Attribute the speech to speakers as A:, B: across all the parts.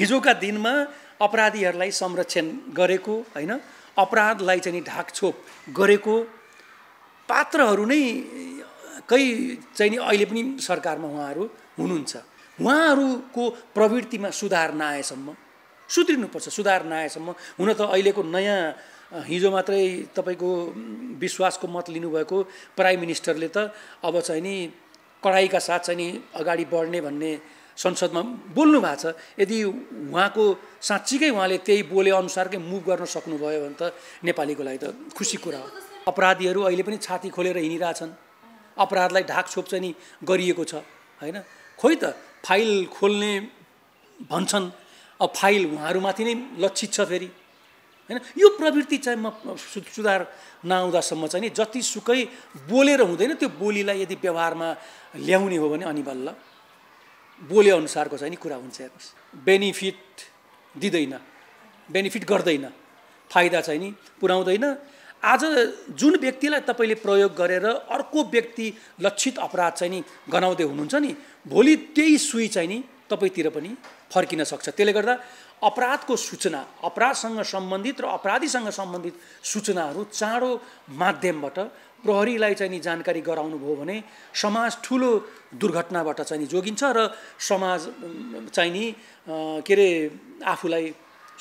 A: हिजोका दिनमा अपराधीहरूलाई संरक्षण गरेको होइन अपराधलाई चाहिँ नि ढाकछोप गरेको पात्रहरू नै कै चाहिँ नि अहिले पनि सरकारमा उहाँहरू हुनुहुन्छ उहाँहरूको प्रवृत्तिमा सुधार नआएसम्म सुध्रिनुपर्छ सुधार नआएसम्म हुन त अहिलेको नयाँ हिजो मात्रै तपाईँको विश्वासको मत लिनुभएको प्राइम मिनिस्टरले त अब चाहिँ नि कडाइका साथ चाहिँ नि अगाडि बढ्ने भन्ने संसदमा बोल्नु भएको छ यदि उहाँको साँच्चीकै उहाँले त्यही बोले अनुसारकै मुभ गर्न सक्नुभयो भने त नेपालीको लागि त खुसी कुरा हो अपराधीहरू अहिले पनि छाती खोलेर हिँडिरहेछन् अपराधलाई ढाकछोप चाहिँ नि गरिएको छ होइन खोइ त फाइल खोल्ने भन्छन् अब फाइल उहाँहरूमाथि नै लक्षित छ फेरि होइन यो प्रवृत्ति चाहिँ म सु सुधार नआउँदासम्म चाहिँ नि जतिसुकै बोलेर हुँदैन त्यो बोलीलाई यदि व्यवहारमा ल्याउने हो भने अनि बल्ल बोले अनुसारको चाहिँ नि कुरा हुन्छ हेर्नुहोस् बेनिफिट दिँदैन बेनिफिट गर्दैन फाइदा चाहिँ नि पुर्याउँदैन आज जुन व्यक्तिलाई तपाईँले प्रयोग गरेर अर्को व्यक्ति लक्षित अपराध चाहिँ नि गनाउँदै हुनुहुन्छ नि भोलि त्यही सुई चाहिँ नि तपाईँतिर पनि फर्किन सक्छ त्यसले गर्दा अपराधको सूचना अपराधसँग सम्बन्धित र अपराधीसँग सम्बन्धित सूचनाहरू चाँडो माध्यमबाट प्रहरीलाई चाहिँ नि जानकारी गराउनुभयो भने समाज ठुलो दुर्घटनाबाट चाहिँ नि जोगिन्छ र समाज चाहिँ नि के अरे आफूलाई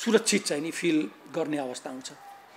A: सुरक्षित चाहिँ नि फिल गर्ने अवस्था हुन्छ